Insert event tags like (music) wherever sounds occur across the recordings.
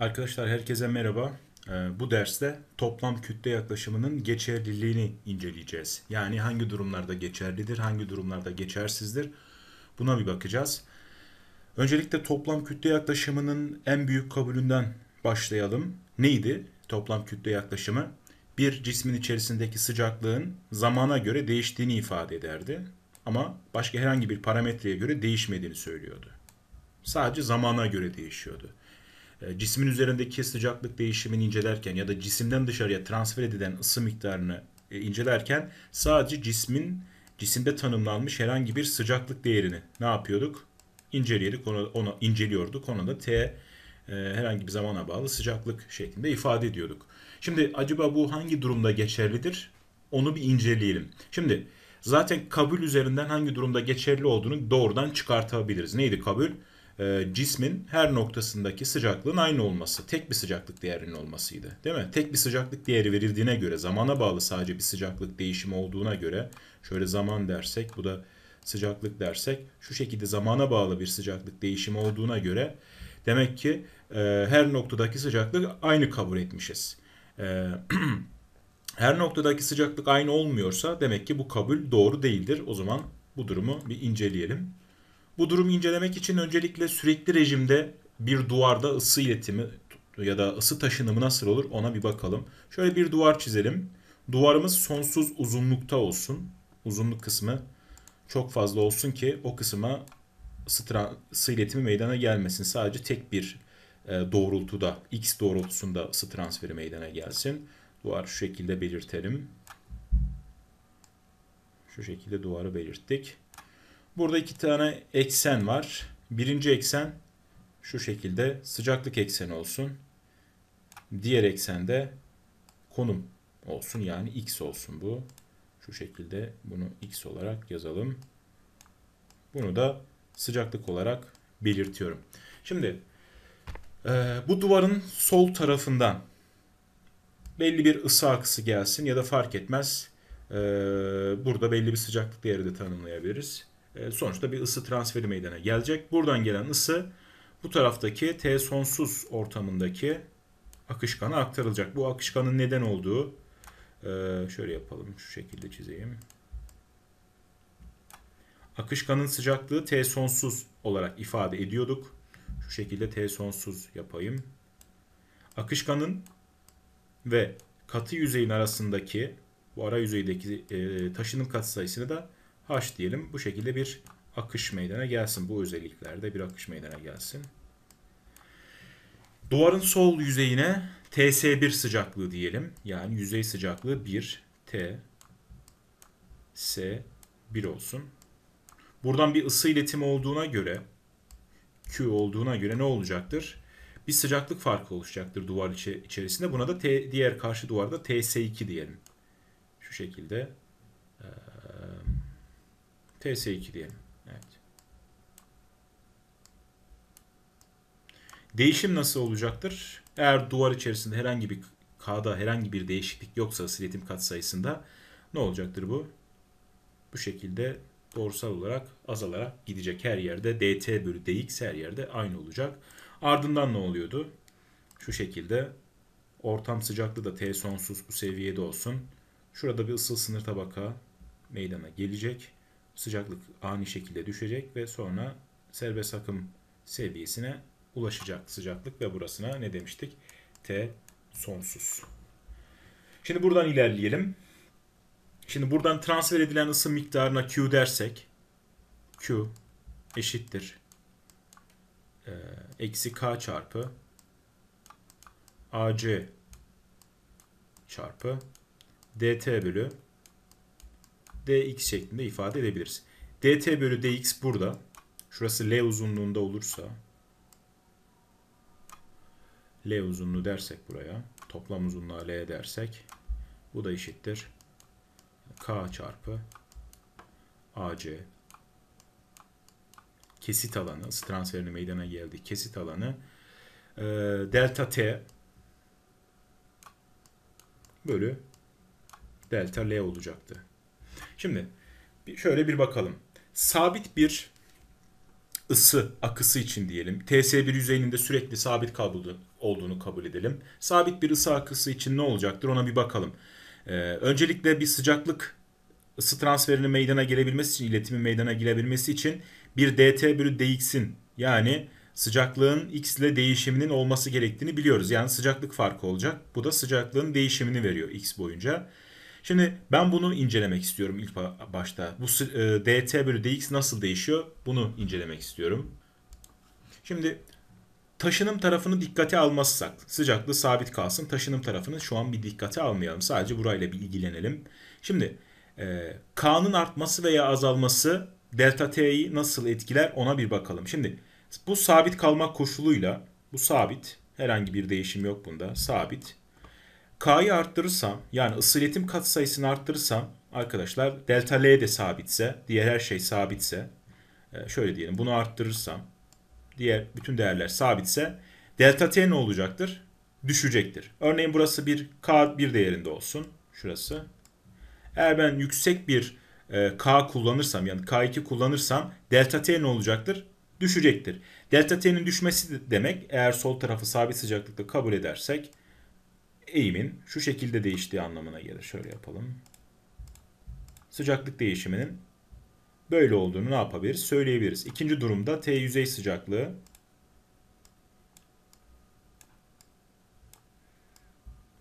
Arkadaşlar herkese merhaba. Ee, bu derste toplam kütle yaklaşımının geçerliliğini inceleyeceğiz. Yani hangi durumlarda geçerlidir, hangi durumlarda geçersizdir buna bir bakacağız. Öncelikle toplam kütle yaklaşımının en büyük kabulünden başlayalım. Neydi toplam kütle yaklaşımı? Bir cismin içerisindeki sıcaklığın zamana göre değiştiğini ifade ederdi. Ama başka herhangi bir parametreye göre değişmediğini söylüyordu. Sadece zamana göre değişiyordu. E, cismin üzerindeki sıcaklık değişimini incelerken ya da cisimden dışarıya transfer edilen ısı miktarını e, incelerken sadece cismin cisimde tanımlanmış herhangi bir sıcaklık değerini ne yapıyorduk? İnceliyorduk onu, ona inceliyorduk. onu da T e, herhangi bir zamana bağlı sıcaklık şeklinde ifade ediyorduk. Şimdi acaba bu hangi durumda geçerlidir? Onu bir inceleyelim. Şimdi zaten kabul üzerinden hangi durumda geçerli olduğunu doğrudan çıkartabiliriz. Neydi Kabul e, cismin her noktasındaki sıcaklığın aynı olması. Tek bir sıcaklık değerinin olmasıydı. Değil mi? Tek bir sıcaklık değeri verildiğine göre zamana bağlı sadece bir sıcaklık değişimi olduğuna göre şöyle zaman dersek bu da sıcaklık dersek şu şekilde zamana bağlı bir sıcaklık değişimi olduğuna göre demek ki e, her noktadaki sıcaklık aynı kabul etmişiz. E, (clears throat) her noktadaki sıcaklık aynı olmuyorsa demek ki bu kabul doğru değildir. O zaman bu durumu bir inceleyelim. Bu durumu incelemek için öncelikle sürekli rejimde bir duvarda ısı iletimi ya da ısı taşınımı nasıl olur ona bir bakalım. Şöyle bir duvar çizelim. Duvarımız sonsuz uzunlukta olsun. Uzunluk kısmı çok fazla olsun ki o kısma ısı, ısı iletimi meydana gelmesin. Sadece tek bir e, doğrultuda, x doğrultusunda ısı transferi meydana gelsin. Duvar şu şekilde belirtelim. Şu şekilde duvarı belirttik. Burada iki tane eksen var. Birinci eksen şu şekilde sıcaklık ekseni olsun. Diğer eksen de konum olsun. Yani x olsun bu. Şu şekilde bunu x olarak yazalım. Bunu da sıcaklık olarak belirtiyorum. Şimdi e, bu duvarın sol tarafından belli bir ısı akısı gelsin ya da fark etmez. E, burada belli bir sıcaklık değeri de tanımlayabiliriz. E, sonuçta bir ısı transferi meydana gelecek. Buradan gelen ısı bu taraftaki T sonsuz ortamındaki akışkana aktarılacak. Bu akışkanın neden olduğu e, şöyle yapalım şu şekilde çizeyim. Akışkanın sıcaklığı T sonsuz olarak ifade ediyorduk. Şu şekilde T sonsuz yapayım. Akışkanın ve katı yüzeyin arasındaki bu ara yüzeydeki e, taşının katsayısını da H diyelim. Bu şekilde bir akış meydana gelsin. Bu özelliklerde bir akış meydana gelsin. Duvarın sol yüzeyine TS1 sıcaklığı diyelim. Yani yüzey sıcaklığı 1 T S 1 olsun. Buradan bir ısı iletimi olduğuna göre Q olduğuna göre ne olacaktır? Bir sıcaklık farkı oluşacaktır duvar içerisinde. Buna da T, diğer karşı duvarda TS2 diyelim. Şu şekilde TS2 diyelim. Evet. Değişim nasıl olacaktır? Eğer duvar içerisinde herhangi bir K'da herhangi bir değişiklik yoksa siletim katsayısında ne olacaktır bu? Bu şekilde doğrusal olarak azalarak gidecek her yerde. DT bölü DX her yerde aynı olacak. Ardından ne oluyordu? Şu şekilde ortam sıcaklığı da T sonsuz bu seviyede olsun. Şurada bir ısıl sınır tabaka meydana gelecek sıcaklık ani şekilde düşecek ve sonra serbest akım seviyesine ulaşacak sıcaklık ve burasına ne demiştik? T sonsuz. Şimdi buradan ilerleyelim. Şimdi buradan transfer edilen ısı miktarına Q dersek Q eşittir e, eksi K çarpı AC çarpı DT bölü dx şeklinde ifade edebiliriz. dt bölü dx burada. Şurası L uzunluğunda olursa L uzunluğu dersek buraya toplam uzunluğa L dersek bu da eşittir K çarpı AC kesit alanı transferini meydana geldi kesit alanı e, delta T bölü delta L olacaktı. Şimdi şöyle bir bakalım. Sabit bir ısı akısı için diyelim. TS1 yüzeyinde sürekli sabit kabloda olduğunu kabul edelim. Sabit bir ısı akısı için ne olacaktır ona bir bakalım. Ee, öncelikle bir sıcaklık ısı transferinin meydana gelebilmesi için, iletimin meydana gelebilmesi için bir dt bölü dx'in yani sıcaklığın x ile değişiminin olması gerektiğini biliyoruz. Yani sıcaklık farkı olacak. Bu da sıcaklığın değişimini veriyor x boyunca. Şimdi ben bunu incelemek istiyorum ilk başta. Bu e, dt bölü dx nasıl değişiyor? Bunu incelemek istiyorum. Şimdi taşınım tarafını dikkate almazsak sıcaklığı sabit kalsın. Taşınım tarafını şu an bir dikkate almayalım. Sadece burayla bir ilgilenelim. Şimdi e, K'nın artması veya azalması delta t'yi nasıl etkiler ona bir bakalım. Şimdi bu sabit kalmak koşuluyla bu sabit herhangi bir değişim yok bunda sabit. K'yı arttırırsam yani ısı iletim katsayısını arttırırsam arkadaşlar delta L de sabitse diğer her şey sabitse e, şöyle diyelim bunu arttırırsam diğer bütün değerler sabitse delta T ne olacaktır? Düşecektir. Örneğin burası bir K1 değerinde olsun. Şurası. Eğer ben yüksek bir e, K kullanırsam yani K2 kullanırsam delta T ne olacaktır? Düşecektir. Delta T'nin düşmesi demek eğer sol tarafı sabit sıcaklıkta kabul edersek eğimin şu şekilde değiştiği anlamına gelir. Şöyle yapalım. Sıcaklık değişiminin böyle olduğunu ne yapabiliriz? Söyleyebiliriz. İkinci durumda T yüzey sıcaklığı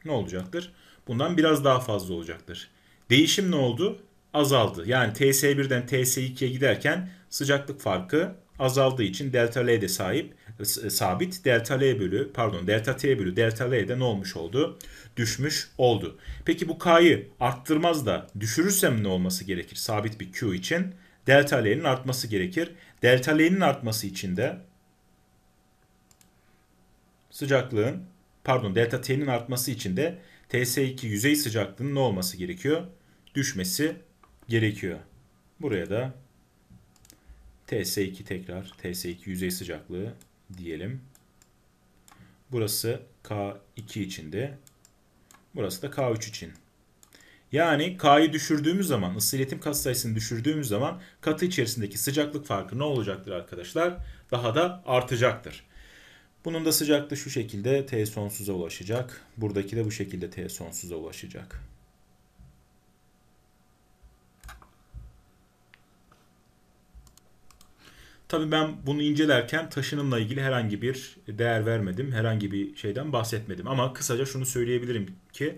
ne olacaktır? Bundan biraz daha fazla olacaktır. Değişim ne oldu? Azaldı. Yani TS1'den TS2'ye giderken sıcaklık farkı azaldığı için delta L'de sahip e, sabit delta L bölü pardon delta T bölü delta L'de ne olmuş oldu? Düşmüş oldu. Peki bu K'yı arttırmaz da düşürürsem ne olması gerekir sabit bir Q için? Delta L'nin artması gerekir. Delta L'nin artması için de sıcaklığın pardon delta T'nin artması için de TS2 yüzey sıcaklığının ne olması gerekiyor? Düşmesi gerekiyor. Buraya da TS2 tekrar TS2 yüzey sıcaklığı diyelim. Burası K2 de, Burası da K3 için. Yani K'yı düşürdüğümüz zaman, ısı iletim katsayısını düşürdüğümüz zaman katı içerisindeki sıcaklık farkı ne olacaktır arkadaşlar? Daha da artacaktır. Bunun da sıcaklığı şu şekilde T sonsuza ulaşacak. Buradaki de bu şekilde T sonsuza ulaşacak. Tabii ben bunu incelerken taşınımla ilgili herhangi bir değer vermedim. Herhangi bir şeyden bahsetmedim. Ama kısaca şunu söyleyebilirim ki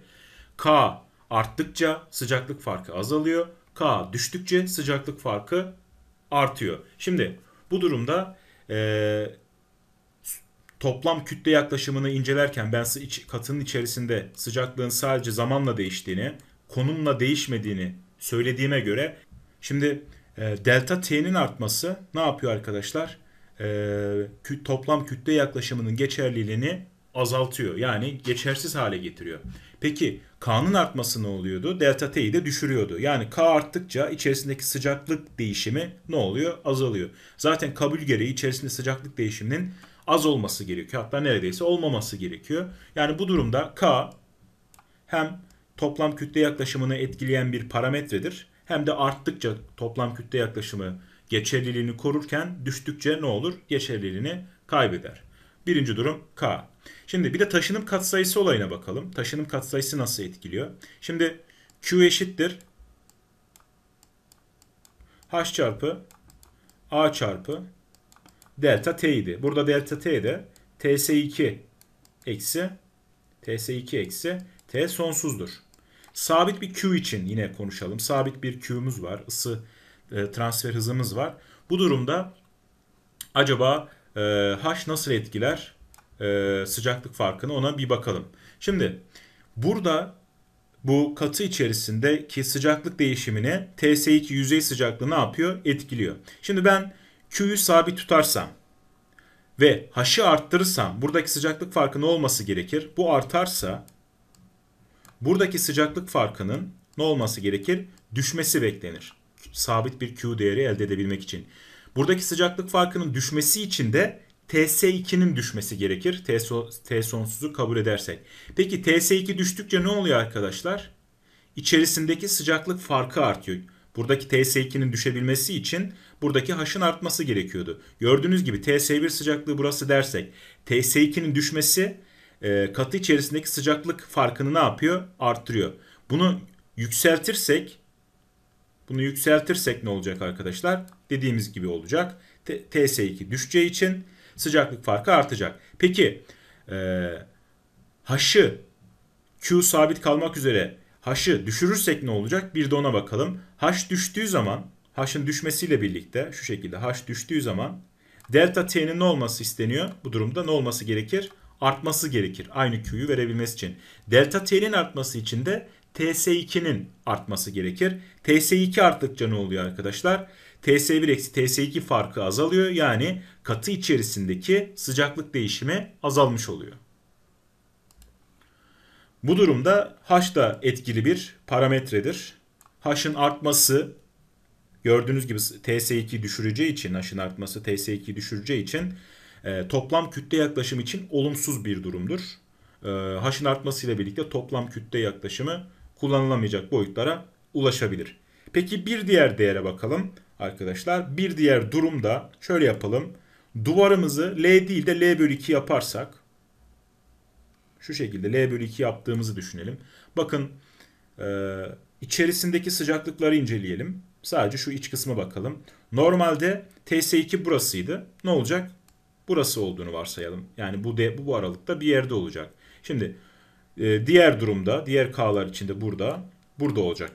K arttıkça sıcaklık farkı azalıyor. K düştükçe sıcaklık farkı artıyor. Şimdi bu durumda e, toplam kütle yaklaşımını incelerken ben katının içerisinde sıcaklığın sadece zamanla değiştiğini, konumla değişmediğini söylediğime göre şimdi ee, delta T'nin artması ne yapıyor arkadaşlar? E, toplam kütle yaklaşımının geçerliliğini azaltıyor. Yani geçersiz hale getiriyor. Peki K'nın artması ne oluyordu? Delta T'yi de düşürüyordu. Yani K arttıkça içerisindeki sıcaklık değişimi ne oluyor? Azalıyor. Zaten kabul gereği içerisinde sıcaklık değişiminin az olması gerekiyor. Hatta neredeyse olmaması gerekiyor. Yani bu durumda K hem toplam kütle yaklaşımını etkileyen bir parametredir hem de arttıkça toplam kütle yaklaşımı geçerliliğini korurken düştükçe ne olur? Geçerliliğini kaybeder. Birinci durum K. Şimdi bir de taşınım katsayısı olayına bakalım. Taşınım katsayısı nasıl etkiliyor? Şimdi Q eşittir H çarpı A çarpı delta T idi. Burada delta T de TS2 eksi TS2 eksi T sonsuzdur. Sabit bir Q için yine konuşalım. Sabit bir Q'muz var. Isı e, transfer hızımız var. Bu durumda acaba e, H nasıl etkiler e, sıcaklık farkını ona bir bakalım. Şimdi burada bu katı içerisindeki sıcaklık değişimini TS2 yüzey sıcaklığı ne yapıyor? Etkiliyor. Şimdi ben Q'yu sabit tutarsam ve H'ı arttırırsam buradaki sıcaklık farkı ne olması gerekir? Bu artarsa Buradaki sıcaklık farkının ne olması gerekir? Düşmesi beklenir. Sabit bir Q değeri elde edebilmek için. Buradaki sıcaklık farkının düşmesi için de TS2'nin düşmesi gerekir. T, sonsuzu kabul edersek. Peki TS2 düştükçe ne oluyor arkadaşlar? İçerisindeki sıcaklık farkı artıyor. Buradaki TS2'nin düşebilmesi için buradaki H'ın artması gerekiyordu. Gördüğünüz gibi TS1 sıcaklığı burası dersek TS2'nin düşmesi e, katı içerisindeki sıcaklık farkını ne yapıyor? Arttırıyor. Bunu yükseltirsek bunu yükseltirsek ne olacak arkadaşlar? Dediğimiz gibi olacak. T TS2 düşeceği için sıcaklık farkı artacak. Peki e, H'ı Q sabit kalmak üzere H'ı düşürürsek ne olacak? Bir de ona bakalım. H düştüğü zaman H'ın düşmesiyle birlikte şu şekilde H düştüğü zaman delta T'nin ne olması isteniyor? Bu durumda ne olması gerekir? artması gerekir. Aynı Q'yu verebilmesi için. Delta T'nin artması için de TS2'nin artması gerekir. TS2 arttıkça ne oluyor arkadaşlar? TS1 eksi TS2 farkı azalıyor. Yani katı içerisindeki sıcaklık değişimi azalmış oluyor. Bu durumda H da etkili bir parametredir. H'ın artması gördüğünüz gibi TS2 düşüreceği için H'ın artması TS2 düşüreceği için e, toplam kütle yaklaşım için olumsuz bir durumdur. E, ee, H'ın artmasıyla birlikte toplam kütle yaklaşımı kullanılamayacak boyutlara ulaşabilir. Peki bir diğer değere bakalım arkadaşlar. Bir diğer durumda şöyle yapalım. Duvarımızı L değil de L bölü 2 yaparsak şu şekilde L bölü 2 yaptığımızı düşünelim. Bakın e, içerisindeki sıcaklıkları inceleyelim. Sadece şu iç kısmı bakalım. Normalde TS2 burasıydı. Ne olacak? burası olduğunu varsayalım. Yani bu de, bu aralıkta bir yerde olacak. Şimdi e, diğer durumda diğer K'lar içinde burada burada olacak.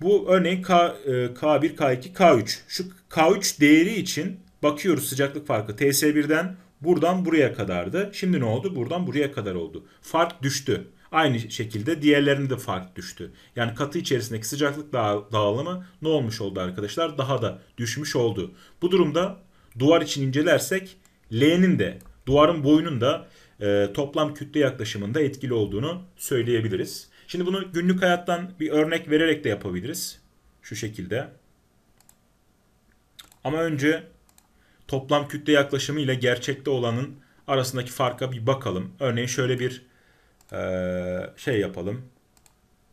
Bu örneğin K, e, K1, K2, K3. Şu K3 değeri için bakıyoruz sıcaklık farkı TS1'den buradan buraya kadardı. Şimdi ne oldu? Buradan buraya kadar oldu. Fark düştü. Aynı şekilde diğerlerinde de fark düştü. Yani katı içerisindeki sıcaklık dağılımı ne olmuş oldu arkadaşlar? Daha da düşmüş oldu. Bu durumda duvar için incelersek L'nin de duvarın boyunun da e, toplam kütle yaklaşımında etkili olduğunu söyleyebiliriz. Şimdi bunu günlük hayattan bir örnek vererek de yapabiliriz. Şu şekilde. Ama önce toplam kütle yaklaşımı ile gerçekte olanın arasındaki farka bir bakalım. Örneğin şöyle bir e, şey yapalım.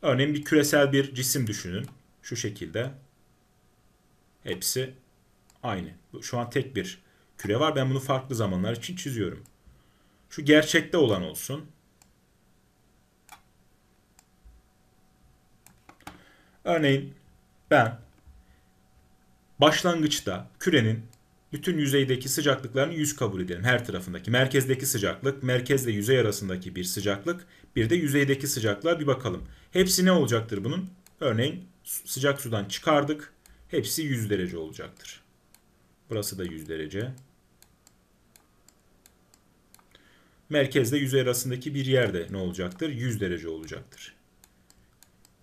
Örneğin bir küresel bir cisim düşünün. Şu şekilde. Hepsi aynı. Şu an tek bir küre var. Ben bunu farklı zamanlar için çiziyorum. Şu gerçekte olan olsun. Örneğin ben başlangıçta kürenin bütün yüzeydeki sıcaklıklarını 100 kabul edelim her tarafındaki. Merkezdeki sıcaklık, merkezle yüzey arasındaki bir sıcaklık, bir de yüzeydeki sıcaklığa bir bakalım. Hepsi ne olacaktır bunun? Örneğin sıcak sudan çıkardık. Hepsi 100 derece olacaktır. Burası da 100 derece. Merkezde yüzey arasındaki bir yerde ne olacaktır? 100 derece olacaktır.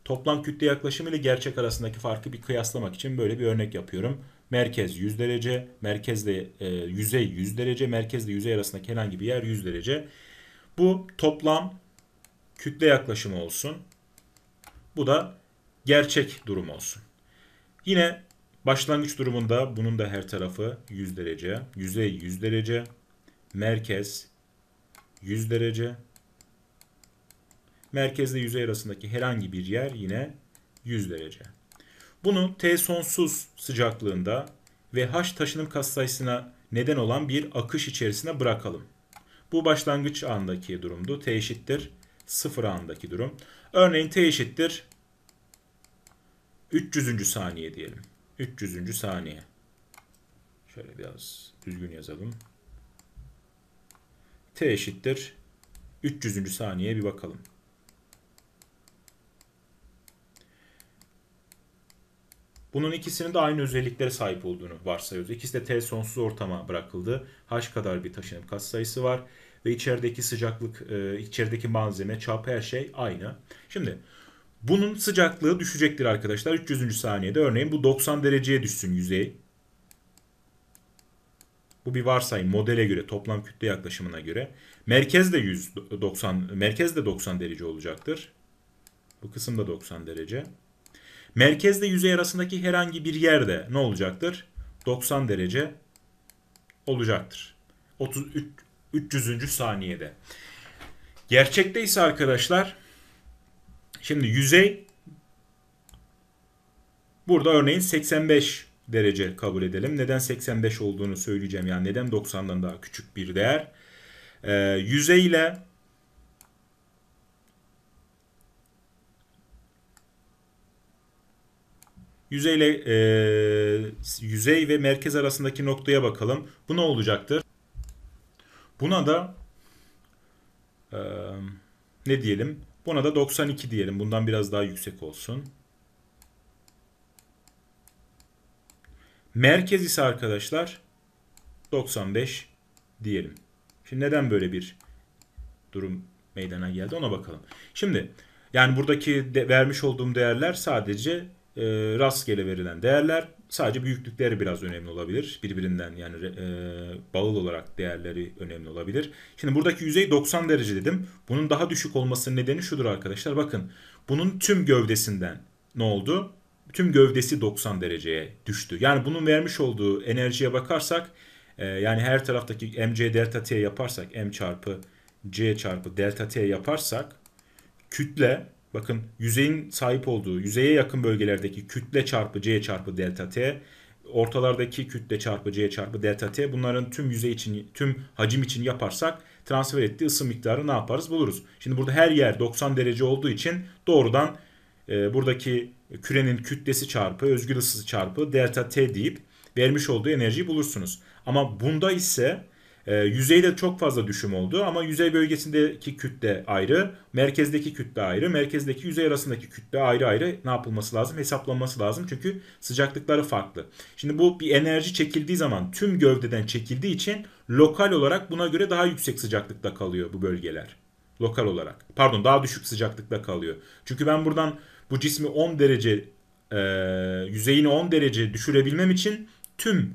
Toplam kütle yaklaşımı ile gerçek arasındaki farkı bir kıyaslamak için böyle bir örnek yapıyorum. Merkez 100 derece, merkezde e, yüzey 100 derece, merkezde yüzey arasındaki herhangi bir yer 100 derece. Bu toplam kütle yaklaşımı olsun. Bu da gerçek durum olsun. Yine başlangıç durumunda bunun da her tarafı 100 derece, yüzey 100 derece, merkez 100 derece. Merkezle yüzey arasındaki herhangi bir yer yine 100 derece. Bunu T sonsuz sıcaklığında ve H taşınım katsayısına neden olan bir akış içerisine bırakalım. Bu başlangıç andaki durumdu. T eşittir 0 andaki durum. Örneğin T eşittir 300. saniye diyelim. 300. saniye. Şöyle biraz düzgün yazalım t eşittir 300. saniye bir bakalım. Bunun ikisinin de aynı özelliklere sahip olduğunu varsayıyoruz. İkisi de T sonsuz ortama bırakıldı. H kadar bir taşınım katsayısı var ve içerideki sıcaklık, e, içerideki malzeme, çap her şey aynı. Şimdi bunun sıcaklığı düşecektir arkadaşlar. 300. saniyede örneğin bu 90 dereceye düşsün yüzey. Bu bir varsayım modele göre toplam kütle yaklaşımına göre. Merkez de 190 merkez de 90 derece olacaktır. Bu kısım da 90 derece. Merkezle yüzey arasındaki herhangi bir yerde ne olacaktır? 90 derece olacaktır. 300. saniyede. Gerçekte ise arkadaşlar şimdi yüzey burada örneğin 85 derece kabul edelim. Neden 85 olduğunu söyleyeceğim. Yani neden 90'dan daha küçük bir değer. Ee, yüzey ile yüzeyle e, yüzey ve merkez arasındaki noktaya bakalım. Bu ne olacaktır? Buna da e, ne diyelim? Buna da 92 diyelim. Bundan biraz daha yüksek olsun. Merkez ise arkadaşlar 95 diyelim. Şimdi neden böyle bir durum meydana geldi ona bakalım. Şimdi yani buradaki de, vermiş olduğum değerler sadece e, rastgele verilen değerler. Sadece büyüklükleri biraz önemli olabilir. Birbirinden yani e, bağıl olarak değerleri önemli olabilir. Şimdi buradaki yüzey 90 derece dedim. Bunun daha düşük olmasının nedeni şudur arkadaşlar. Bakın bunun tüm gövdesinden ne oldu? tüm gövdesi 90 dereceye düştü. Yani bunun vermiş olduğu enerjiye bakarsak e, yani her taraftaki mc delta t yaparsak m çarpı c çarpı delta t yaparsak kütle bakın yüzeyin sahip olduğu yüzeye yakın bölgelerdeki kütle çarpı c çarpı delta t ortalardaki kütle çarpı c çarpı delta t bunların tüm yüzey için tüm hacim için yaparsak transfer ettiği ısı miktarı ne yaparız buluruz. Şimdi burada her yer 90 derece olduğu için doğrudan e, buradaki kürenin kütlesi çarpı özgül ısısı çarpı delta t deyip vermiş olduğu enerjiyi bulursunuz. Ama bunda ise e, yüzeyde çok fazla düşüm oldu ama yüzey bölgesindeki kütle ayrı, merkezdeki kütle ayrı, merkezdeki yüzey arasındaki kütle ayrı ayrı ne yapılması lazım? Hesaplanması lazım çünkü sıcaklıkları farklı. Şimdi bu bir enerji çekildiği zaman tüm gövdeden çekildiği için lokal olarak buna göre daha yüksek sıcaklıkta kalıyor bu bölgeler. Lokal olarak. Pardon daha düşük sıcaklıkta kalıyor. Çünkü ben buradan bu cismi 10 derece e, yüzeyini 10 derece düşürebilmem için tüm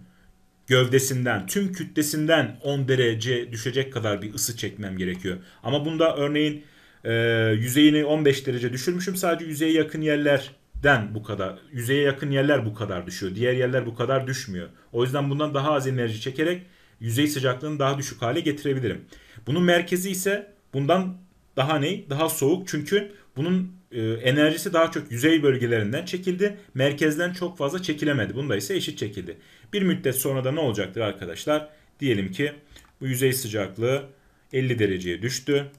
gövdesinden, tüm kütlesinden 10 derece düşecek kadar bir ısı çekmem gerekiyor. Ama bunda örneğin e, yüzeyini 15 derece düşürmüşüm. Sadece yüzeye yakın yerlerden bu kadar, yüzeye yakın yerler bu kadar düşüyor. Diğer yerler bu kadar düşmüyor. O yüzden bundan daha az enerji çekerek yüzey sıcaklığını daha düşük hale getirebilirim. Bunun merkezi ise bundan daha ne? Daha soğuk. Çünkü bunun e, enerjisi daha çok yüzey bölgelerinden çekildi. Merkezden çok fazla çekilemedi. Bunda ise eşit çekildi. Bir müddet sonra da ne olacaktır arkadaşlar? Diyelim ki bu yüzey sıcaklığı 50 dereceye düştü.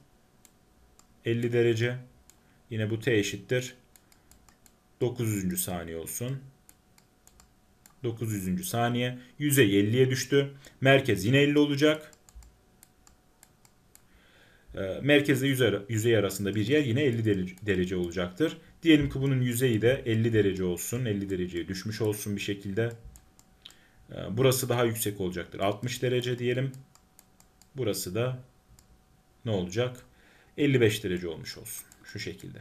50 derece. Yine bu T eşittir. 900. saniye olsun. 900. saniye. Yüzey 50'ye düştü. Merkez yine 50 olacak. Ee, merkezle yüzey, yüzey arasında bir yer yine 50 derece olacaktır. Diyelim ki bunun yüzeyi de 50 derece olsun. 50 dereceye düşmüş olsun bir şekilde. Ee, burası daha yüksek olacaktır. 60 derece diyelim. Burası da ne olacak? 55 derece olmuş olsun. Şu şekilde.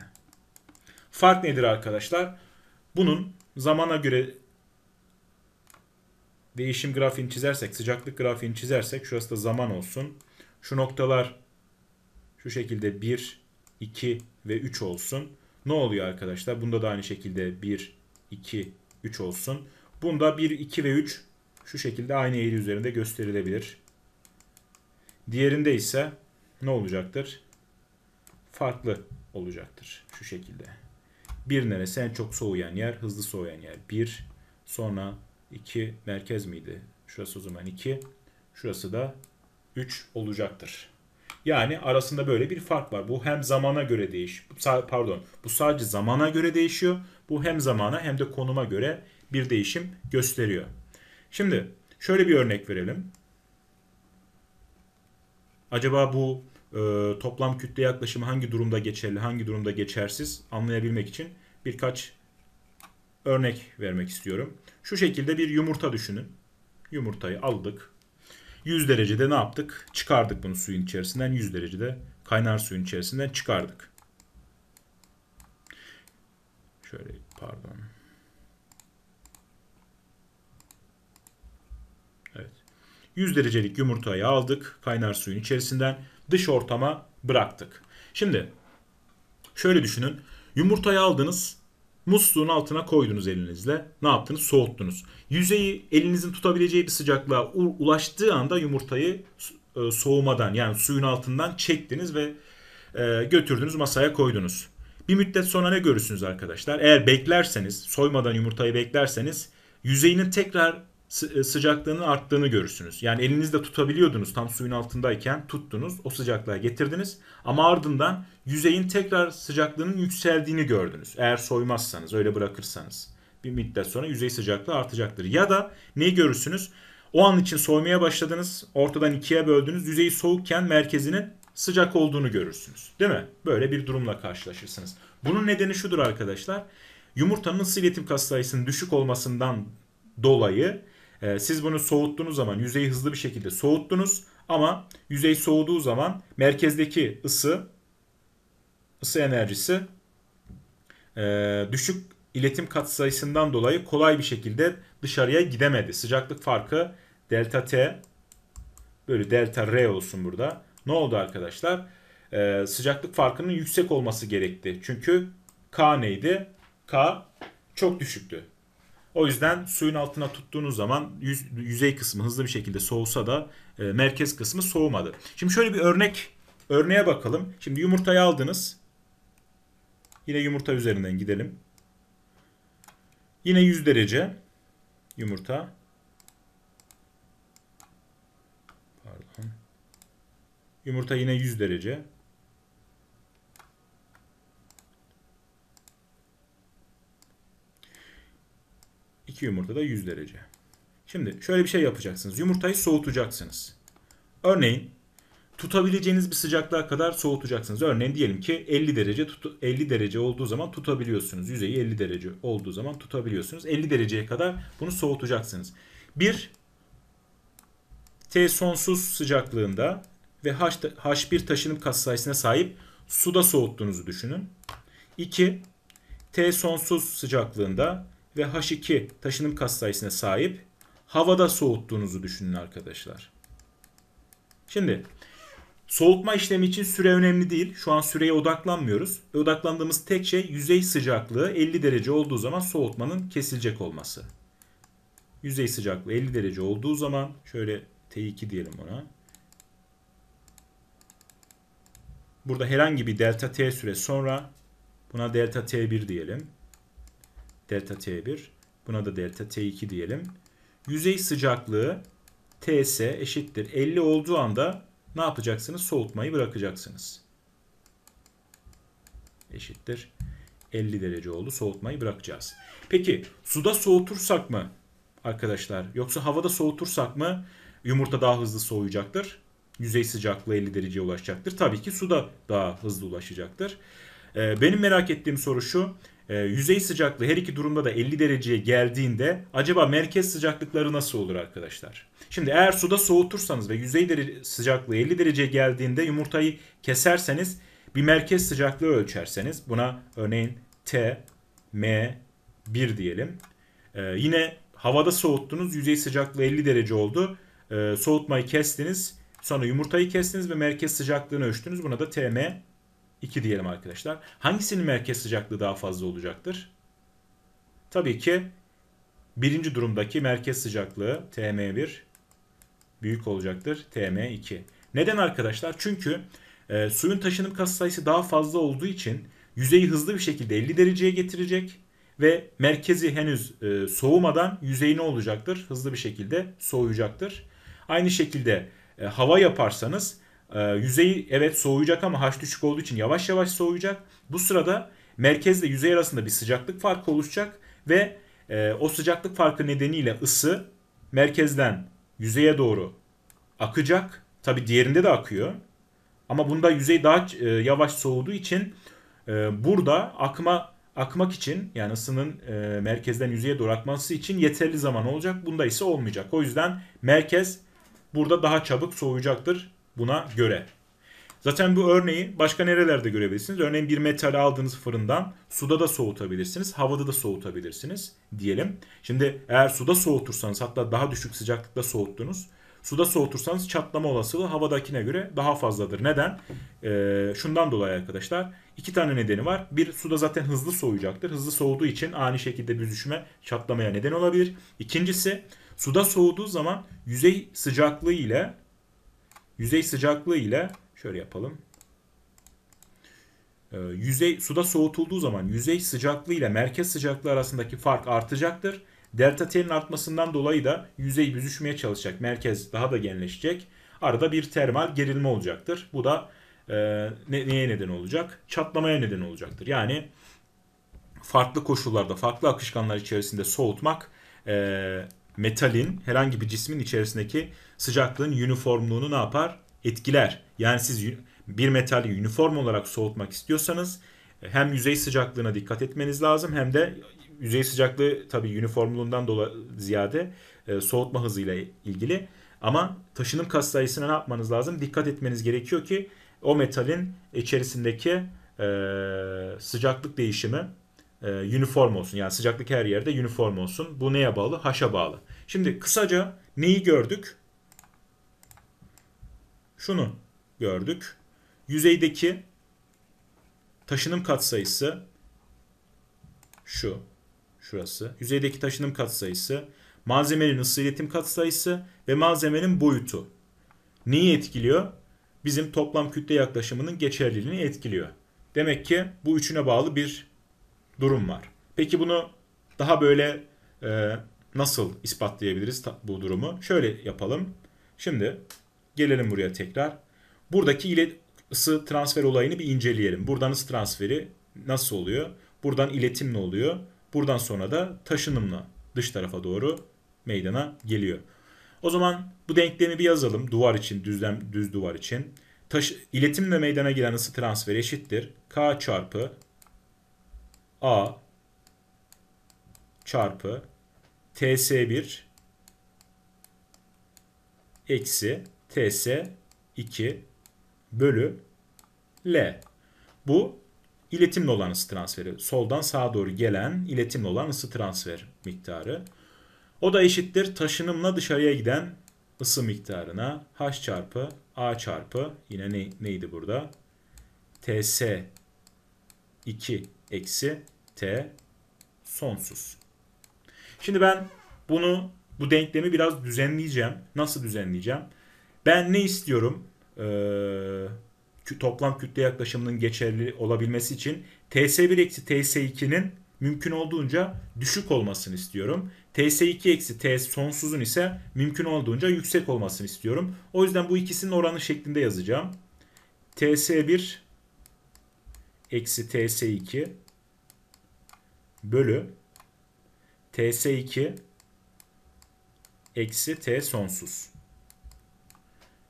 Fark nedir arkadaşlar? Bunun zamana göre değişim grafiğini çizersek, sıcaklık grafiğini çizersek şurası da zaman olsun. Şu noktalar şu şekilde 1, 2 ve 3 olsun. Ne oluyor arkadaşlar? Bunda da aynı şekilde 1, 2, 3 olsun. Bunda 1, 2 ve 3 şu şekilde aynı eğri üzerinde gösterilebilir. Diğerinde ise ne olacaktır? Farklı olacaktır. Şu şekilde. 1 neresi? En çok soğuyan yer, hızlı soğuyan yer. 1, sonra 2 merkez miydi? Şurası o zaman 2. Şurası da 3 olacaktır. Yani arasında böyle bir fark var. Bu hem zamana göre değiş, pardon, bu sadece zamana göre değişiyor. Bu hem zamana hem de konuma göre bir değişim gösteriyor. Şimdi şöyle bir örnek verelim. Acaba bu e, toplam kütle yaklaşımı hangi durumda geçerli, hangi durumda geçersiz anlayabilmek için birkaç örnek vermek istiyorum. Şu şekilde bir yumurta düşünün. Yumurtayı aldık, 100 derecede ne yaptık? Çıkardık bunu suyun içerisinden 100 derecede kaynar suyun içerisinden çıkardık. Şöyle pardon. Evet. 100 derecelik yumurtayı aldık kaynar suyun içerisinden dış ortama bıraktık. Şimdi şöyle düşünün. Yumurtayı aldınız Musluğun altına koydunuz elinizle. Ne yaptınız? Soğuttunuz. Yüzeyi elinizin tutabileceği bir sıcaklığa ulaştığı anda yumurtayı e, soğumadan yani suyun altından çektiniz ve e, götürdünüz masaya koydunuz. Bir müddet sonra ne görürsünüz arkadaşlar? Eğer beklerseniz, soymadan yumurtayı beklerseniz yüzeyinin tekrar e, sıcaklığının arttığını görürsünüz. Yani elinizde tutabiliyordunuz tam suyun altındayken tuttunuz o sıcaklığa getirdiniz ama ardından yüzeyin tekrar sıcaklığının yükseldiğini gördünüz. Eğer soymazsanız öyle bırakırsanız bir müddet sonra yüzey sıcaklığı artacaktır. Ya da ne görürsünüz? O an için soymaya başladınız ortadan ikiye böldünüz yüzeyi soğukken merkezinin sıcak olduğunu görürsünüz. Değil mi? Böyle bir durumla karşılaşırsınız. Bunun nedeni şudur arkadaşlar. Yumurtanın ısı iletim kas sayısının düşük olmasından dolayı ee, siz bunu soğuttuğunuz zaman yüzeyi hızlı bir şekilde soğuttunuz ama yüzey soğuduğu zaman merkezdeki ısı ısı enerjisi e, düşük iletim katsayısından dolayı kolay bir şekilde dışarıya gidemedi. Sıcaklık farkı delta T bölü delta R olsun burada. Ne oldu arkadaşlar? Ee, sıcaklık farkının yüksek olması gerekti. Çünkü K neydi? K çok düşüktü. O yüzden suyun altına tuttuğunuz zaman yüz, yüzey kısmı hızlı bir şekilde soğusa da e, merkez kısmı soğumadı. Şimdi şöyle bir örnek örneğe bakalım. Şimdi yumurtayı aldınız. Yine yumurta üzerinden gidelim. Yine 100 derece yumurta. Pardon. Yumurta yine 100 derece. 2 yumurta da 100 derece. Şimdi şöyle bir şey yapacaksınız. Yumurtayı soğutacaksınız. Örneğin tutabileceğiniz bir sıcaklığa kadar soğutacaksınız. Örneğin diyelim ki 50 derece 50 derece olduğu zaman tutabiliyorsunuz. Yüzeyi 50 derece olduğu zaman tutabiliyorsunuz. 50 dereceye kadar bunu soğutacaksınız. 1 T sonsuz sıcaklığında ve H, H1 taşınım katsayısına sahip suda soğuttuğunuzu düşünün. 2 T sonsuz sıcaklığında ve H2 taşınım katsayısına sahip havada soğuttuğunuzu düşünün arkadaşlar. Şimdi soğutma işlemi için süre önemli değil. Şu an süreye odaklanmıyoruz. odaklandığımız tek şey yüzey sıcaklığı 50 derece olduğu zaman soğutmanın kesilecek olması. Yüzey sıcaklığı 50 derece olduğu zaman şöyle T2 diyelim ona. Burada herhangi bir delta T süre sonra buna delta T1 diyelim delta T1. Buna da delta T2 diyelim. Yüzey sıcaklığı TS eşittir 50 olduğu anda ne yapacaksınız? Soğutmayı bırakacaksınız. Eşittir 50 derece oldu. Soğutmayı bırakacağız. Peki suda soğutursak mı arkadaşlar? Yoksa havada soğutursak mı yumurta daha hızlı soğuyacaktır? Yüzey sıcaklığı 50 dereceye ulaşacaktır. Tabii ki suda daha hızlı ulaşacaktır. Ee, benim merak ettiğim soru şu e, yüzey sıcaklığı her iki durumda da 50 dereceye geldiğinde acaba merkez sıcaklıkları nasıl olur arkadaşlar? Şimdi eğer suda soğutursanız ve yüzey dere- sıcaklığı 50 dereceye geldiğinde yumurtayı keserseniz bir merkez sıcaklığı ölçerseniz buna örneğin T, M, 1 diyelim. E, yine havada soğuttunuz yüzey sıcaklığı 50 derece oldu. E, soğutmayı kestiniz. Sonra yumurtayı kestiniz ve merkez sıcaklığını ölçtünüz. Buna da TM 2 diyelim arkadaşlar. Hangisinin merkez sıcaklığı daha fazla olacaktır? Tabii ki birinci durumdaki merkez sıcaklığı TM1 büyük olacaktır TM2. Neden arkadaşlar? Çünkü e, suyun taşınım kas sayısı daha fazla olduğu için yüzeyi hızlı bir şekilde 50 dereceye getirecek ve merkezi henüz e, soğumadan yüzey ne olacaktır? Hızlı bir şekilde soğuyacaktır. Aynı şekilde e, hava yaparsanız e, ee, yüzeyi evet soğuyacak ama H düşük olduğu için yavaş yavaş soğuyacak. Bu sırada merkezle yüzey arasında bir sıcaklık farkı oluşacak ve e, o sıcaklık farkı nedeniyle ısı merkezden yüzeye doğru akacak. Tabi diğerinde de akıyor. Ama bunda yüzey daha e, yavaş soğuduğu için e, burada akma akmak için yani ısının e, merkezden yüzeye doğru akması için yeterli zaman olacak. Bunda ise olmayacak. O yüzden merkez burada daha çabuk soğuyacaktır buna göre. Zaten bu örneği başka nerelerde görebilirsiniz? Örneğin bir metal aldığınız fırından suda da soğutabilirsiniz, havada da soğutabilirsiniz diyelim. Şimdi eğer suda soğutursanız hatta daha düşük sıcaklıkta soğuttunuz. Suda soğutursanız çatlama olasılığı havadakine göre daha fazladır. Neden? Ee, şundan dolayı arkadaşlar. iki tane nedeni var. Bir suda zaten hızlı soğuyacaktır. Hızlı soğuduğu için aynı şekilde büzüşme çatlamaya neden olabilir. İkincisi suda soğuduğu zaman yüzey sıcaklığı ile Yüzey sıcaklığı ile şöyle yapalım. E, yüzey suda soğutulduğu zaman yüzey sıcaklığı ile merkez sıcaklığı arasındaki fark artacaktır. Delta T'nin artmasından dolayı da yüzey büzüşmeye çalışacak. Merkez daha da genleşecek. Arada bir termal gerilme olacaktır. Bu da e, ne, neye neden olacak? Çatlamaya neden olacaktır. Yani farklı koşullarda, farklı akışkanlar içerisinde soğutmak e, metalin herhangi bir cismin içerisindeki sıcaklığın uniformluğunu ne yapar? Etkiler. Yani siz bir metali uniform olarak soğutmak istiyorsanız e, hem yüzey sıcaklığına dikkat etmeniz lazım hem de yüzey sıcaklığı tabii uniformluğundan dolayı ziyade e, soğutma hızıyla ilgili. Ama taşınım kas sayısına ne yapmanız lazım? Dikkat etmeniz gerekiyor ki o metalin içerisindeki e, sıcaklık değişimi e, uniform olsun. Yani sıcaklık her yerde uniform olsun. Bu neye bağlı? Haşa bağlı. Şimdi kısaca neyi gördük? Şunu gördük. Yüzeydeki taşınım katsayısı şu. Şurası. Yüzeydeki taşınım katsayısı, malzemenin ısı iletim katsayısı ve malzemenin boyutu. Neyi etkiliyor? Bizim toplam kütle yaklaşımının geçerliliğini etkiliyor. Demek ki bu üçüne bağlı bir durum var. Peki bunu daha böyle e, nasıl ispatlayabiliriz bu durumu? Şöyle yapalım. Şimdi gelelim buraya tekrar. Buradaki ısı transfer olayını bir inceleyelim. Buradan ısı transferi nasıl oluyor? Buradan iletim ne oluyor. Buradan sonra da taşınımla dış tarafa doğru meydana geliyor. O zaman bu denklemi bir yazalım. Duvar için, düzlem düz duvar için. Taş, iletimle meydana gelen ısı transferi eşittir. K çarpı A çarpı TS1 eksi TS2 bölü L. Bu iletimli olan ısı transferi. Soldan sağa doğru gelen iletimli olan ısı transfer miktarı. O da eşittir taşınımla dışarıya giden ısı miktarına H çarpı A çarpı yine ne, neydi burada? TS 2 eksi t sonsuz. Şimdi ben bunu bu denklemi biraz düzenleyeceğim. Nasıl düzenleyeceğim? Ben ne istiyorum? Ee, toplam kütle yaklaşımının geçerli olabilmesi için TS1 eksi TS2'nin mümkün olduğunca düşük olmasını istiyorum. TS2 eksi T sonsuzun ise mümkün olduğunca yüksek olmasını istiyorum. O yüzden bu ikisinin oranı şeklinde yazacağım. TS1 eksi ts2 bölü ts2 eksi t sonsuz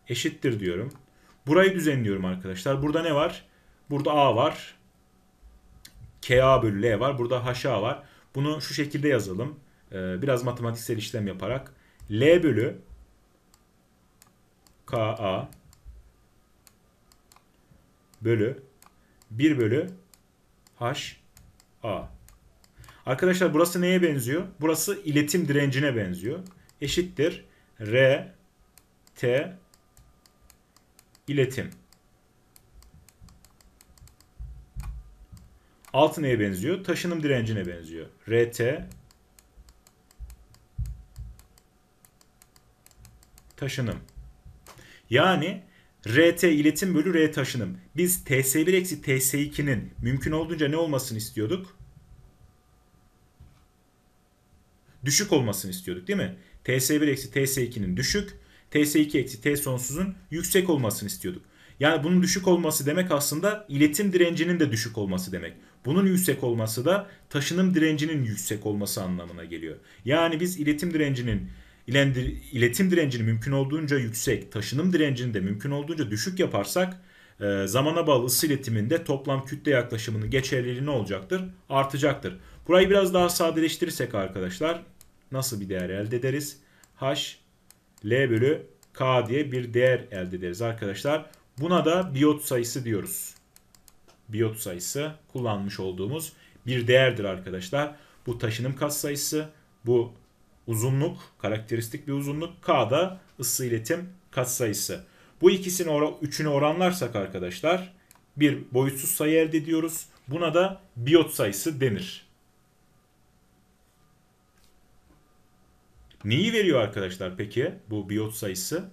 eşittir diyorum. Burayı düzenliyorum arkadaşlar. Burada ne var? Burada a var. ka bölü l var. Burada ha var. Bunu şu şekilde yazalım. Ee, biraz matematiksel işlem yaparak. l bölü ka bölü 1 bölü H A. Arkadaşlar burası neye benziyor? Burası iletim direncine benziyor. Eşittir R T iletim. Altı neye benziyor? Taşınım direncine benziyor. RT taşınım. Yani RT iletim bölü R taşınım. Biz TS1 eksi TS2'nin mümkün olduğunca ne olmasını istiyorduk? Düşük olmasını istiyorduk değil mi? TS1 eksi TS2'nin düşük, TS2 eksi T sonsuzun yüksek olmasını istiyorduk. Yani bunun düşük olması demek aslında iletim direncinin de düşük olması demek. Bunun yüksek olması da taşınım direncinin yüksek olması anlamına geliyor. Yani biz iletim direncinin iletim direncini mümkün olduğunca yüksek, taşınım direncini de mümkün olduğunca düşük yaparsak e, zamana bağlı ısı iletiminde toplam kütle yaklaşımının geçerliliği ne olacaktır? Artacaktır. Burayı biraz daha sadeleştirirsek arkadaşlar nasıl bir değer elde ederiz? H L bölü K diye bir değer elde ederiz arkadaşlar. Buna da biyot sayısı diyoruz. Biyot sayısı kullanmış olduğumuz bir değerdir arkadaşlar. Bu taşınım katsayısı, bu uzunluk, karakteristik bir uzunluk. K da ısı iletim katsayısı. Bu ikisini or üçünü oranlarsak arkadaşlar bir boyutsuz sayı elde ediyoruz. Buna da biyot sayısı denir. Neyi veriyor arkadaşlar peki bu biyot sayısı?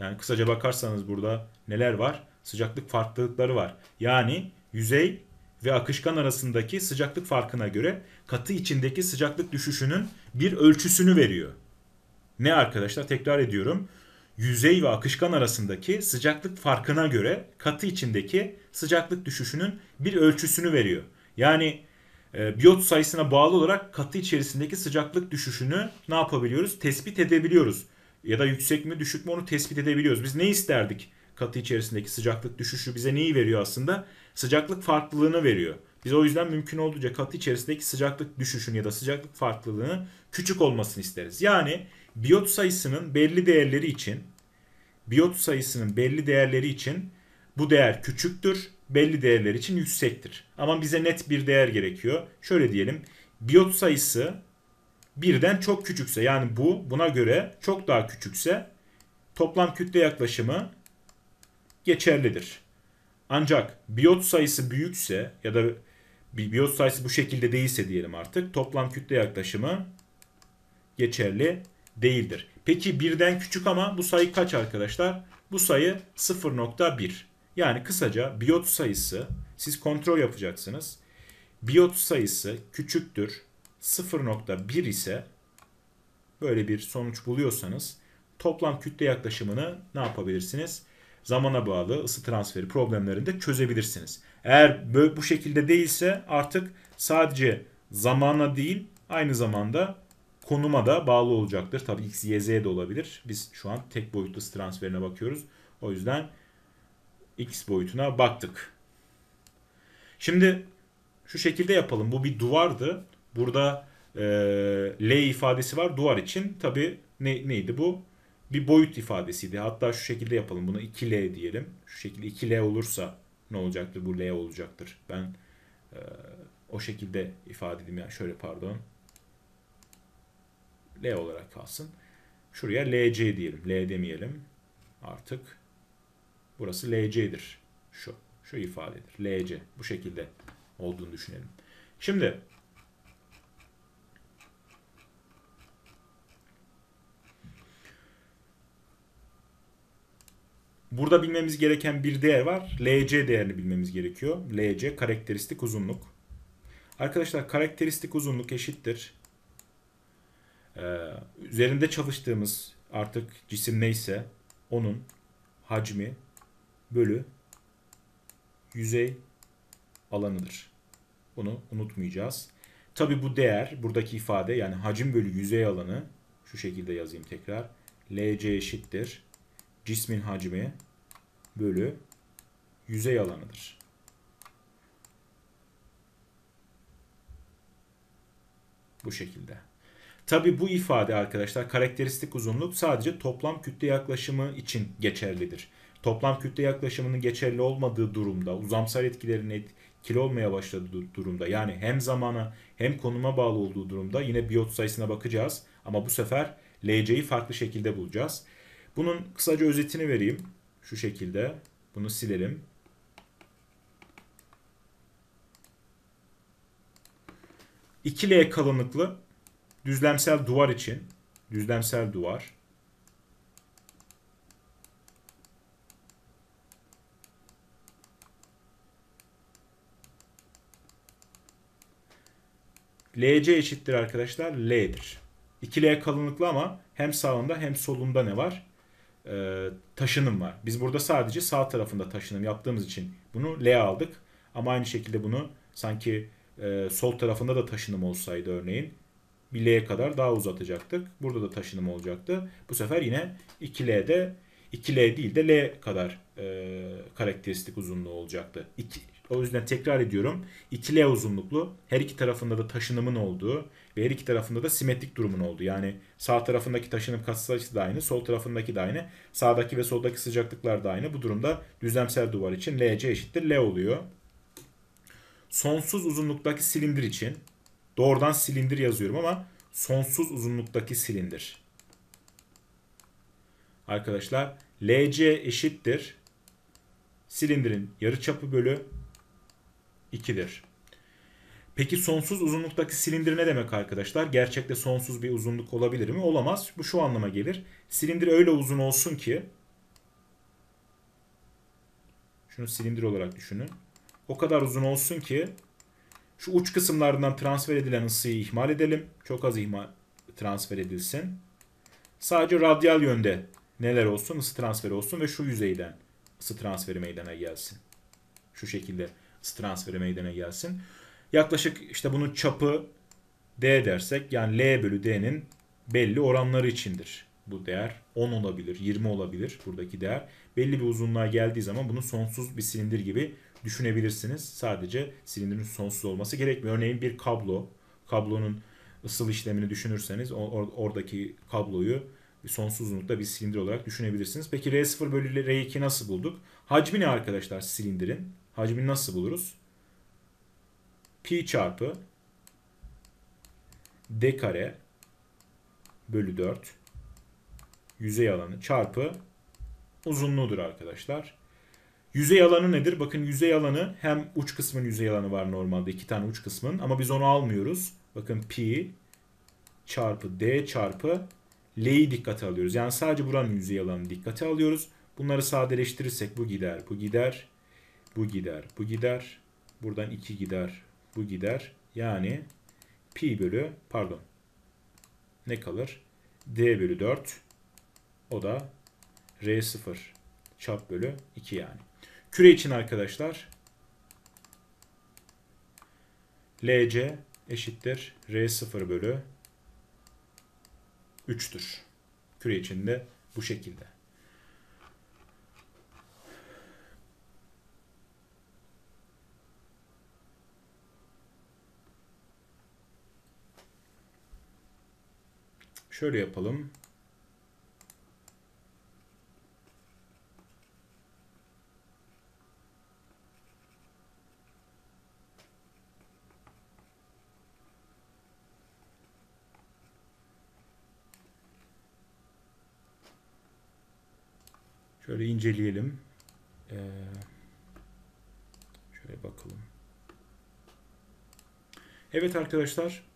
Yani kısaca bakarsanız burada neler var? Sıcaklık farklılıkları var. Yani yüzey ve akışkan arasındaki sıcaklık farkına göre katı içindeki sıcaklık düşüşünün bir ölçüsünü veriyor. Ne arkadaşlar tekrar ediyorum. Yüzey ve akışkan arasındaki sıcaklık farkına göre katı içindeki sıcaklık düşüşünün bir ölçüsünü veriyor. Yani e, biyot sayısına bağlı olarak katı içerisindeki sıcaklık düşüşünü ne yapabiliyoruz? Tespit edebiliyoruz. Ya da yüksek mi düşük mü onu tespit edebiliyoruz. Biz ne isterdik? katı içerisindeki sıcaklık düşüşü bize neyi veriyor aslında? Sıcaklık farklılığını veriyor. Biz o yüzden mümkün olduğunca katı içerisindeki sıcaklık düşüşünü ya da sıcaklık farklılığını küçük olmasını isteriz. Yani biyot sayısının belli değerleri için biyot sayısının belli değerleri için bu değer küçüktür, belli değerler için yüksektir. Ama bize net bir değer gerekiyor. Şöyle diyelim. Biyot sayısı birden çok küçükse yani bu buna göre çok daha küçükse toplam kütle yaklaşımı geçerlidir. Ancak biyot sayısı büyükse ya da biyot sayısı bu şekilde değilse diyelim artık toplam kütle yaklaşımı geçerli değildir. Peki birden küçük ama bu sayı kaç arkadaşlar? Bu sayı 0.1. Yani kısaca biyot sayısı siz kontrol yapacaksınız. Biyot sayısı küçüktür 0.1 ise böyle bir sonuç buluyorsanız toplam kütle yaklaşımını ne yapabilirsiniz? zamana bağlı ısı transferi problemlerinde çözebilirsiniz. Eğer bu şekilde değilse artık sadece zamana değil aynı zamanda konuma da bağlı olacaktır. Tabii x, y, z de olabilir. Biz şu an tek boyutlu ısı transferine bakıyoruz. O yüzden x boyutuna baktık. Şimdi şu şekilde yapalım. Bu bir duvardı. Burada e, L ifadesi var duvar için. Tabii ne, neydi bu? bir boyut ifadesiydi. Hatta şu şekilde yapalım bunu 2L diyelim. Şu şekilde 2L olursa ne olacaktır? Bu L olacaktır. Ben e, o şekilde ifade edeyim. Yani şöyle pardon. L olarak kalsın. Şuraya LC diyelim. L demeyelim. Artık burası LC'dir. Şu. Şu ifadedir. LC. Bu şekilde olduğunu düşünelim. Şimdi Burada bilmemiz gereken bir değer var. LC değerini bilmemiz gerekiyor. LC karakteristik uzunluk. Arkadaşlar karakteristik uzunluk eşittir. Ee, üzerinde çalıştığımız artık cisim neyse onun hacmi bölü yüzey alanıdır. Bunu unutmayacağız. Tabi bu değer buradaki ifade yani hacim bölü yüzey alanı şu şekilde yazayım tekrar. LC eşittir. Cismin hacmi bölü yüzey alanıdır. Bu şekilde. Tabi bu ifade arkadaşlar karakteristik uzunluk sadece toplam kütle yaklaşımı için geçerlidir. Toplam kütle yaklaşımının geçerli olmadığı durumda uzamsal etkilerin etkili olmaya başladığı durumda yani hem zamana hem konuma bağlı olduğu durumda yine biyot sayısına bakacağız ama bu sefer LC'yi farklı şekilde bulacağız. Bunun kısaca özetini vereyim. Şu şekilde. Bunu silelim. l kalınlıklı düzlemsel duvar için düzlemsel duvar LC eşittir arkadaşlar L'dir. 2L kalınlıklı ama hem sağında hem solunda ne var? e, taşınım var. Biz burada sadece sağ tarafında taşınım yaptığımız için bunu L aldık. Ama aynı şekilde bunu sanki e, sol tarafında da taşınım olsaydı örneğin bir L'ye kadar daha uzatacaktık. Burada da taşınım olacaktı. Bu sefer yine 2L'de 2L değil de L kadar e, karakteristik uzunluğu olacaktı. 2, o yüzden tekrar ediyorum. İkili e uzunluklu her iki tarafında da taşınımın olduğu ve her iki tarafında da simetrik durumun olduğu. Yani sağ tarafındaki taşınım katsayısı da aynı, sol tarafındaki de aynı. Sağdaki ve soldaki sıcaklıklar da aynı. Bu durumda düzlemsel duvar için LC eşittir L oluyor. Sonsuz uzunluktaki silindir için doğrudan silindir yazıyorum ama sonsuz uzunluktaki silindir. Arkadaşlar LC eşittir silindirin yarıçapı bölü 2'dir. Peki sonsuz uzunluktaki silindir ne demek arkadaşlar? Gerçekte sonsuz bir uzunluk olabilir mi? Olamaz. Bu şu anlama gelir. Silindir öyle uzun olsun ki şunu silindir olarak düşünün. O kadar uzun olsun ki şu uç kısımlarından transfer edilen ısıyı ihmal edelim. Çok az ihmal transfer edilsin. Sadece radyal yönde neler olsun? Isı transferi olsun ve şu yüzeyden ısı transferi meydana gelsin. Şu şekilde transferi meydana gelsin. Yaklaşık işte bunun çapı D dersek yani L bölü D'nin belli oranları içindir bu değer. 10 olabilir, 20 olabilir buradaki değer. Belli bir uzunluğa geldiği zaman bunu sonsuz bir silindir gibi düşünebilirsiniz. Sadece silindirin sonsuz olması gerekmiyor. Örneğin bir kablo, kablonun ısıl işlemini düşünürseniz or- oradaki kabloyu sonsuz uzunlukta bir silindir olarak düşünebilirsiniz. Peki R0 bölü R2 nasıl bulduk? Hacmi ne arkadaşlar silindirin? Hacmi nasıl buluruz? Pi çarpı d kare bölü 4 yüzey alanı çarpı uzunluğudur arkadaşlar. Yüzey alanı nedir? Bakın yüzey alanı hem uç kısmın yüzey alanı var normalde iki tane uç kısmın ama biz onu almıyoruz. Bakın pi çarpı d çarpı l'yi dikkate alıyoruz. Yani sadece buranın yüzey alanını dikkate alıyoruz. Bunları sadeleştirirsek bu gider, bu gider, bu gider, bu gider. Buradan 2 gider, bu gider. Yani pi bölü pardon ne kalır? D bölü 4 o da R0 çap bölü 2 yani. Küre için arkadaşlar LC eşittir R0 bölü 3'tür. Küre içinde bu şekilde. Şöyle yapalım. Şöyle inceleyelim. Ee, şöyle bakalım. Evet arkadaşlar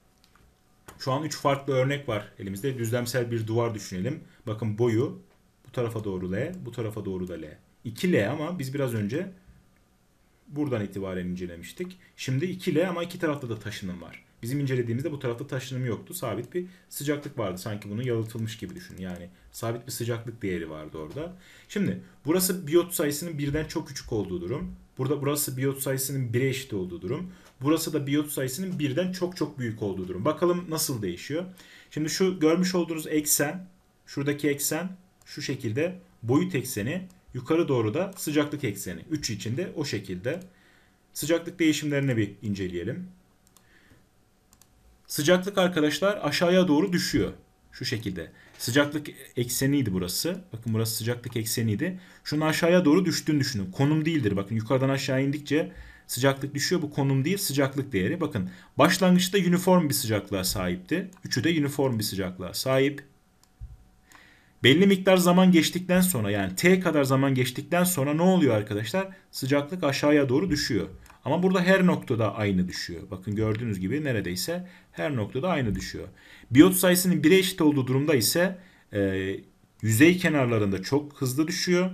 şu an 3 farklı örnek var elimizde. Düzlemsel bir duvar düşünelim. Bakın boyu bu tarafa doğru L, bu tarafa doğru da L. 2L ama biz biraz önce buradan itibaren incelemiştik. Şimdi 2L ama iki tarafta da taşınım var. Bizim incelediğimizde bu tarafta taşınım yoktu. Sabit bir sıcaklık vardı. Sanki bunu yalıtılmış gibi düşün. Yani sabit bir sıcaklık değeri vardı orada. Şimdi burası biyot sayısının birden çok küçük olduğu durum. Burada burası biyot sayısının 1'e eşit olduğu durum. Burası da biyot sayısının birden çok çok büyük olduğu durum. Bakalım nasıl değişiyor. Şimdi şu görmüş olduğunuz eksen, şuradaki eksen şu şekilde boyut ekseni, yukarı doğru da sıcaklık ekseni. Üçü içinde o şekilde. Sıcaklık değişimlerini bir inceleyelim. Sıcaklık arkadaşlar aşağıya doğru düşüyor. Şu şekilde. Sıcaklık ekseniydi burası. Bakın burası sıcaklık ekseniydi. Şunun aşağıya doğru düştüğünü düşünün. Konum değildir. Bakın yukarıdan aşağı indikçe sıcaklık düşüyor. Bu konum değil sıcaklık değeri. Bakın başlangıçta uniform bir sıcaklığa sahipti. Üçü de uniform bir sıcaklığa sahip. Belli miktar zaman geçtikten sonra yani T kadar zaman geçtikten sonra ne oluyor arkadaşlar? Sıcaklık aşağıya doğru düşüyor. Ama burada her noktada aynı düşüyor. Bakın gördüğünüz gibi neredeyse her noktada aynı düşüyor. Biyot sayısının 1'e eşit olduğu durumda ise e, yüzey kenarlarında çok hızlı düşüyor.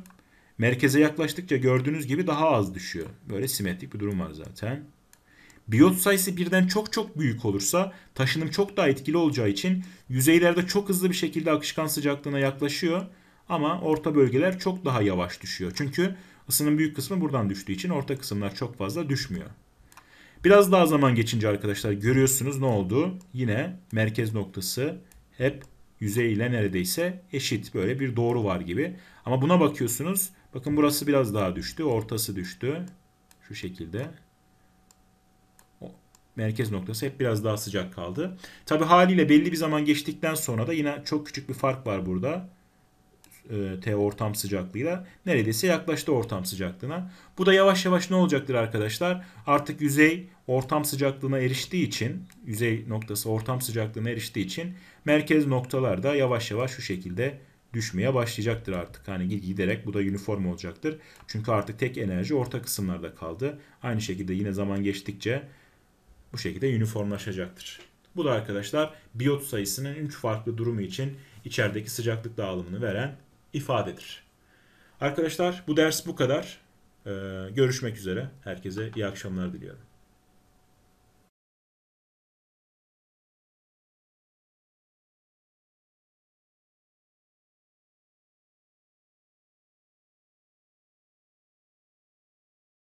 Merkeze yaklaştıkça gördüğünüz gibi daha az düşüyor. Böyle simetrik bir durum var zaten. Biyot sayısı birden çok çok büyük olursa taşınım çok daha etkili olacağı için yüzeylerde çok hızlı bir şekilde akışkan sıcaklığına yaklaşıyor. Ama orta bölgeler çok daha yavaş düşüyor. Çünkü Isının büyük kısmı buradan düştüğü için orta kısımlar çok fazla düşmüyor. Biraz daha zaman geçince arkadaşlar görüyorsunuz ne oldu? Yine merkez noktası hep yüzey ile neredeyse eşit böyle bir doğru var gibi. Ama buna bakıyorsunuz. Bakın burası biraz daha düştü. Ortası düştü. Şu şekilde. Merkez noktası hep biraz daha sıcak kaldı. Tabi haliyle belli bir zaman geçtikten sonra da yine çok küçük bir fark var burada. E, T ortam sıcaklığıyla neredeyse yaklaştı ortam sıcaklığına. Bu da yavaş yavaş ne olacaktır arkadaşlar? Artık yüzey ortam sıcaklığına eriştiği için, yüzey noktası ortam sıcaklığına eriştiği için merkez noktalar da yavaş yavaş şu şekilde düşmeye başlayacaktır artık. Hani giderek bu da uniform olacaktır. Çünkü artık tek enerji orta kısımlarda kaldı. Aynı şekilde yine zaman geçtikçe bu şekilde uniformlaşacaktır. Bu da arkadaşlar biyot sayısının 3 farklı durumu için içerideki sıcaklık dağılımını veren ifadedir. Arkadaşlar bu ders bu kadar. Ee, görüşmek üzere. Herkese iyi akşamlar diliyorum.